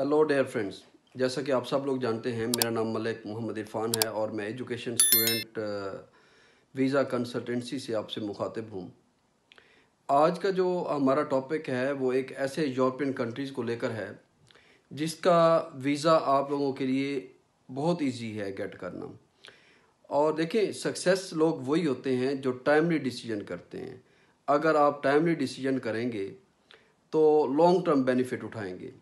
Hello dare friends जैसा कि आप सब लोग जानते हैं मेरा नाम मलिक मोहम्मद इरफान है और मैं एजुकेशन स्टूडेंट वीज़ा कंसल्टेंसी से आपसे मुखातिब हूँ आज का जो हमारा टॉपिक है वो एक ऐसे यूरोपियन कंट्रीज़ को लेकर है जिसका वीज़ा आप लोगों के लिए बहुत इजी है गेट करना और देखें सक्सेस लोग वही होते हैं जो टाइमली डिसीजन करते हैं अगर आप टाइमली डिसीजन करेंगे तो लॉन्ग टर्म बेनिफिट उठाएंगे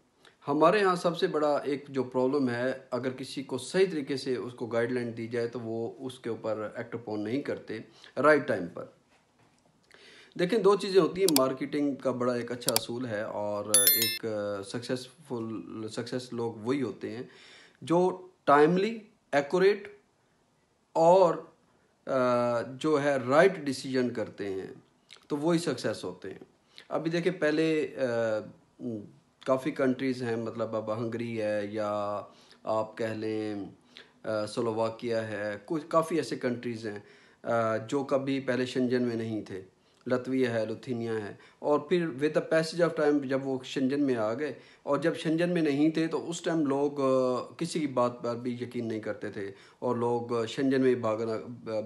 हमारे यहाँ सबसे बड़ा एक जो प्रॉब्लम है अगर किसी को सही तरीके से उसको गाइडलाइन दी जाए तो वो उसके ऊपर एक्ट अपॉन नहीं करते राइट टाइम पर देखें दो चीज़ें होती हैं मार्केटिंग का बड़ा एक अच्छा असूल है और एक सक्सेसफुल सक्सेस लोग वही होते हैं जो टाइमली एक्यूरेट और जो है राइट डिसीजन करते हैं तो वही सक्सेस होते हैं अभी देखें पहले काफ़ी कंट्रीज़ हैं मतलब अब हंगरी है या आप कह लें स्लोवाकिया है कुछ काफ़ी ऐसे कंट्रीज़ हैं जो कभी पहले शंजन में नहीं थे लतविया है लुथीनिया है और फिर with the passage of time जब वो शंजन में आ गए और जब शंजन में नहीं थे तो उस टाइम लोग किसी की बात पर भी यकीन नहीं करते थे और लोग शंजन में भागना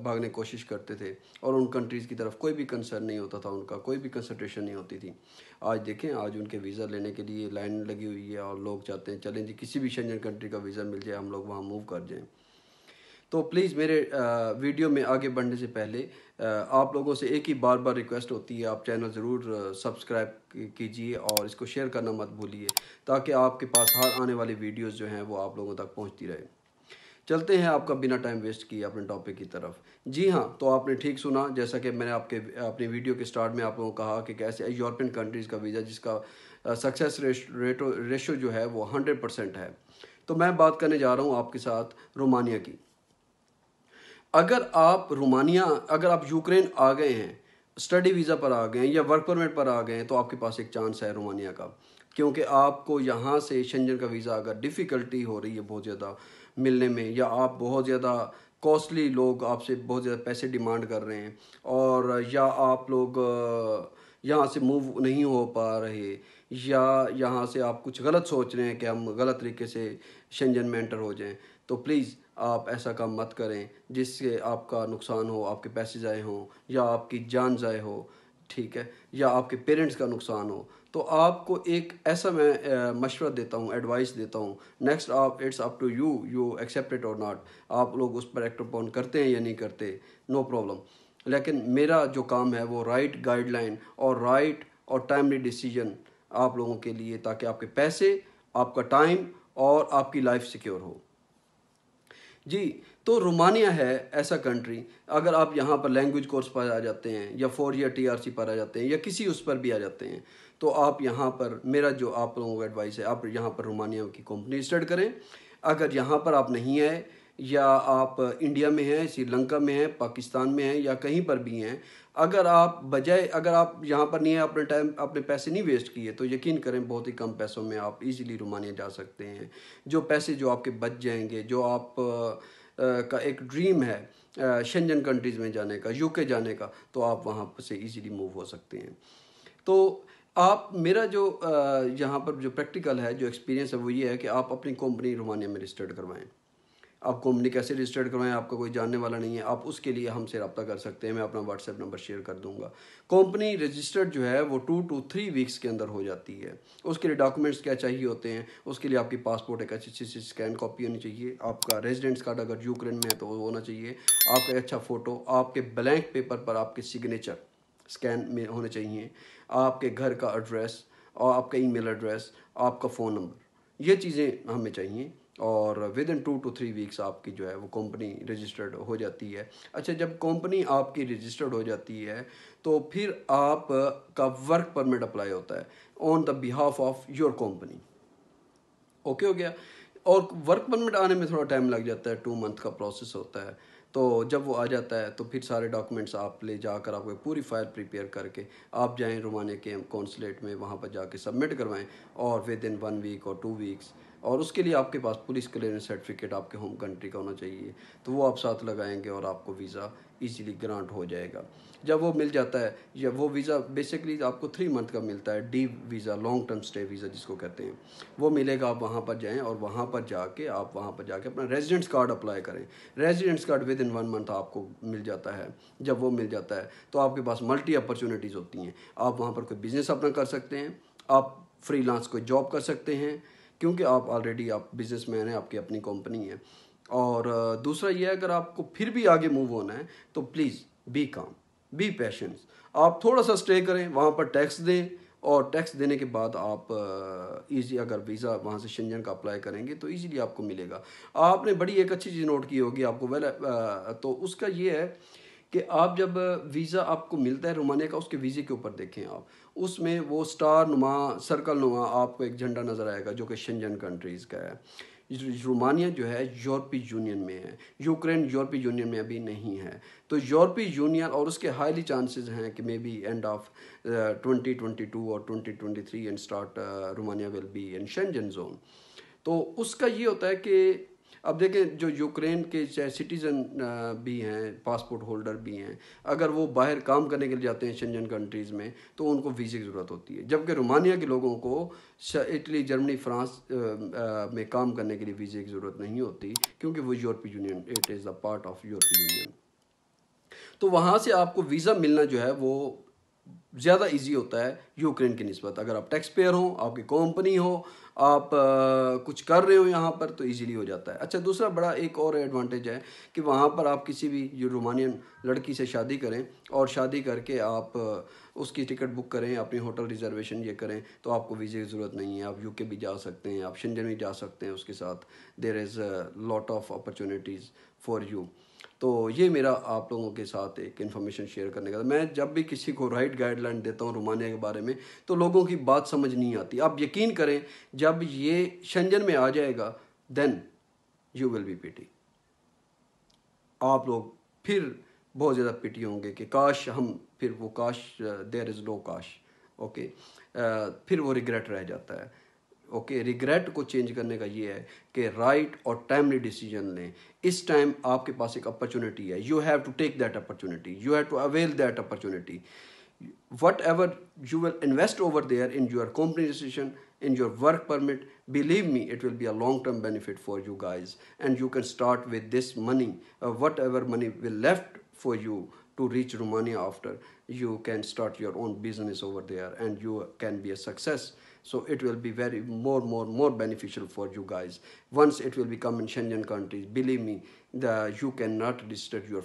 भागने की कोशिश करते थे और उन कंट्रीज़ की तरफ कोई भी कंसर्न नहीं होता था उनका कोई भी कंसल्ट्रेशन नहीं होती थी आज देखें आज उनके वीज़ा लेने के लिए लाइन लगी हुई है और लोग चाहते हैं चलें जी किसी भी शंजन कंट्री का वीज़ा मिल जाए हम लोग वहाँ मूव कर जाएँ तो प्लीज़ मेरे वीडियो में आगे बढ़ने से पहले आप लोगों से एक ही बार बार रिक्वेस्ट होती है आप चैनल ज़रूर सब्सक्राइब कीजिए और इसको शेयर करना मत भूलिए ताकि आपके पास हर आने वाली वीडियोस जो हैं वो आप लोगों तक पहुंचती रहे चलते हैं आपका बिना टाइम वेस्ट किए अपने टॉपिक की तरफ जी हाँ तो आपने ठीक सुना जैसा कि मैंने आपके अपने वीडियो के स्टार्ट में आप लोगों को कहा कि कैसे यूरोपियन कंट्रीज़ का वीज़ा जिसका सक्सेस रेटो रेशो जो है वो हंड्रेड परसेंट है तो मैं बात करने जा रहा हूँ आपके साथ रोमानिया की अगर आप रोमानिया अगर आप यूक्रेन आ गए हैं स्टडी वीज़ा पर आ गए हैं या वर्क परमिट पर आ गए हैं तो आपके पास एक चांस है रोमानिया का क्योंकि आपको यहाँ से शंजन का वीज़ा अगर डिफ़िकल्टी हो रही है बहुत ज़्यादा मिलने में या आप बहुत ज़्यादा कॉस्टली लोग आपसे बहुत ज़्यादा पैसे डिमांड कर रहे हैं और या आप लोग यहाँ से मूव नहीं हो पा रहे या यहाँ से आप कुछ गलत सोच रहे हैं कि हम गलत तरीके से शंजन में एंटर हो जाएं तो प्लीज़ आप ऐसा काम मत करें जिससे आपका नुकसान हो आपके पैसे ज़ाए हों या आपकी जान ज़ाए हो ठीक है या आपके पेरेंट्स का नुकसान हो तो आपको एक ऐसा मैं मशवरा देता हूँ एडवाइस देता हूँ नेक्स्ट आप it's up to you you accept it or not आप लोग उस पर एक्ट अपॉन करते हैं या नहीं करते नो प्रॉब्लम लेकिन मेरा जो काम है वो राइट right गाइडलाइन और राइट right और टाइमली डिसीजन आप लोगों के लिए ताकि आपके पैसे आपका टाइम और आपकी लाइफ सिक्योर हो जी तो रोमानिया है ऐसा कंट्री अगर आप यहाँ पर लैंग्वेज कोर्स पर आ जाते हैं या फोर या सी पर आ जाते हैं या किसी उस पर भी आ जाते हैं तो आप यहाँ पर मेरा जो आप लोगों का एडवाइस है आप यहाँ पर रोमानिया की कंपनी स्टार्ट करें अगर यहाँ पर आप नहीं आए या आप इंडिया में हैं श्रीलंका में हैं पाकिस्तान में हैं या कहीं पर भी हैं अगर आप बजाय अगर आप यहाँ पर नहीं है अपने टाइम अपने पैसे नहीं वेस्ट किए तो यकीन करें बहुत ही कम पैसों में आप इजीली रोमानिया जा सकते हैं जो पैसे जो आपके बच जाएंगे जो आप आ, का एक ड्रीम है शंजन कंट्रीज़ में जाने का यूके जाने का तो आप वहाँ से इजीली मूव हो सकते हैं तो आप मेरा जो यहाँ पर जो प्रैक्टिकल है जो एक्सपीरियंस है वो ये है कि आप अपनी कंपनी रोमानिया में रजिस्टर्ड करवाएं आपको हमने कैसे रजिस्टर्ड करवाएं आपका कोई जानने वाला नहीं है आप उसके लिए हमसे रब्ता कर सकते हैं मैं अपना व्हाट्सएप नंबर शेयर कर दूंगा कंपनी रजिस्टर्ड जो है वो टू टू थ्री वीक्स के अंदर हो जाती है उसके लिए डॉक्यूमेंट्स क्या चाहिए होते हैं उसके लिए आपकी पासपोर्ट एक अच्छी अच्छी स्कैन कॉपी होनी चाहिए आपका रेजिडेंस कार्ड अगर यूक्रेन में है तो वो होना चाहिए आपका अच्छा फ़ोटो आपके ब्लैंक पेपर पर आपके सिग्नेचर स्कैन में होने चाहिए आपके घर का एड्रेस और आपका ईमेल एड्रेस आपका फ़ोन नंबर ये चीज़ें हमें चाहिए और within two to three weeks आपकी जो है वो कंपनी रजिस्टर्ड हो जाती है अच्छा जब कंपनी आपकी रजिस्टर्ड हो जाती है तो फिर आप का वर्क परमिट अप्लाई होता है on the behalf of your company okay हो गया और वर्क परमिट आने में थोड़ा टाइम लग जाता है टू मंथ का प्रोसेस होता है तो जब वो आ जाता है तो फिर सारे डॉक्यूमेंट्स आप ले जाकर आपको पूरी फाइल प्रिपेयर करके आप जाएं रोमानिया के कौंसलेट में वहाँ पर जाके सबमिट करवाएं और विद इन वन वीक और टू वीक्स और उसके लिए आपके पास पुलिस क्लियरेंस सर्टिफिकेट आपके होम कंट्री का होना चाहिए तो वो आप साथ लगाएंगे और आपको वीज़ा ईजीली ग्रांट हो जाएगा जब वो मिल जाता है या वो वीज़ा बेसिकली आपको थ्री मंथ का मिलता है D visa long term stay visa जिसको कहते हैं वो मिलेगा आप वहाँ पर जाएँ और वहाँ पर जाके आप वहाँ पर जाके अपना रेजिडेंस कार्ड अप्लाई करें residence card within one month आपको मिल जाता है जब वो मिल जाता है तो आपके पास मल्टी अपॉर्चुनिटीज़ होती हैं आप वहाँ पर कोई बिज़नेस अपना कर सकते हैं आप फ्रीलांस कोई जॉब कर सकते हैं क्योंकि आप ऑलरेडी आप बिजनेस मैन हैं आपकी अपनी कंपनी है और दूसरा ये है अगर आपको फिर भी आगे मूव होना है तो please be calm be patience आप थोड़ा सा स्टे करें वहाँ पर टैक्स दें और टैक्स देने के बाद आप इजी अगर वीज़ा वहाँ से शंजन का अप्लाई करेंगे तो इजीली आपको मिलेगा आपने बड़ी एक अच्छी चीज़ नोट की होगी आपको वेल तो उसका ये है कि आप जब वीज़ा आपको मिलता है रोमानिया का उसके वीज़े के ऊपर देखें आप उसमें वो स्टार नुमा सर्कल नुमा आपको एक झंडा नज़र आएगा जो कि शंजन कंट्रीज़ का है रोमानिया जो है यूरोपी यूनियन में है यूक्रेन यूरोपी यूनियन में अभी नहीं है तो यूरोपी यूनियन और उसके हाईली चांसेस हैं कि मे बी एंड ऑफ 2022 और 2023 and start Romania will be in Schengen zone तो उसका ये होता है कि अब देखें जो यूक्रेन के सिटीज़न भी हैं पासपोर्ट होल्डर भी हैं अगर वो बाहर काम करने के लिए जाते हैं शंजन कंट्रीज़ में तो उनको वीज़े की ज़रूरत होती है जबकि रोमानिया के लोगों को इटली जर्मनी फ्रांस में काम करने के लिए वीज़े की ज़रूरत नहीं होती क्योंकि वो European Union it is the part of European Union तो वहाँ से आपको वीज़ा मिलना जो है वो ज़्यादा इजी होता है यूक्रेन की नस्बत अगर आप टैक्स पेयर हों आपकी कंपनी हो आप आ, कुछ कर रहे हो यहाँ पर तो ईजिली हो जाता है अच्छा दूसरा बड़ा एक और एडवांटेज है कि वहाँ पर आप किसी भी जो रोमानियन लड़की से शादी करें और शादी करके आप उसकी टिकट बुक करें अपनी होटल रिजर्वेशन ये करें तो आपको वीज़े की ज़रूरत नहीं है आप यूके भी जा सकते हैं आप शंजन भी जा सकते हैं उसके साथ there is lot of opportunities for you तो ये मेरा आप लोगों के साथ एक इन्फॉर्मेशन शेयर करने का मैं जब भी किसी को राइट गाइडलाइन देता हूँ रोमानिया के बारे में तो लोगों की बात समझ नहीं आती आप यकीन करें जब ये शंजन में आ जाएगा then you will be pity आप लोग फिर बहुत ज़्यादा पीटी होंगे कि काश हम फिर वो काश देर इज़ नो काश ओके फिर वो रिग्रेट रह जाता है ओके okay, रिग्रेट को चेंज करने का ये है कि राइट और टाइमली डिसीजन लें इस टाइम आपके पास एक अपॉर्चुनिटी है you have to take that opportunity you have to avail that opportunity whatever you will invest over there in your company decision In your work permit, believe me, it will be a long-term benefit for you guys. And you can start with this money, uh, whatever money will left for you to reach Romania after, you can start your own business over there and you can be a success. So it will be very more, more, more beneficial for you guys. Once it will become in Schengen countries, believe me, the, you cannot disturb your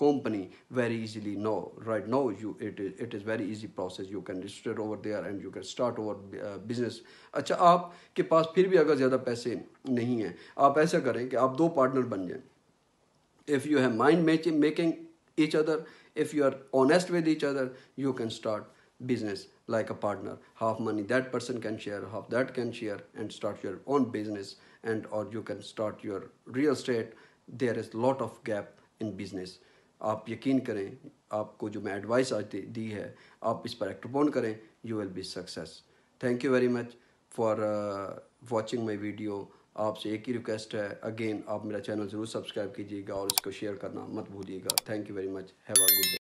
company very easily no right now you it is it is very easy process you can register over there and you can start over uh, business अच्छा आपके पास फिर भी अगर ज़्यादा पैसे नहीं हैं आप ऐसा करें कि आप दो बन जाएं if you have mind making each other if you are honest with each other you can start business like a partner half money that person can share half that can share and start your own business and or you can start your real estate there is lot of gap in business आप यकीन करें आपको जो मैं advice आज दी है आप इस पर एक्टरपोन करें you will be success thank you very much for watching my video आपसे एक ही रिक्वेस्ट है अगेन आप मेरा चैनल ज़रूर सब्सक्राइब कीजिएगा और इसको शेयर करना मत भूलिएगा thank you very much have a good day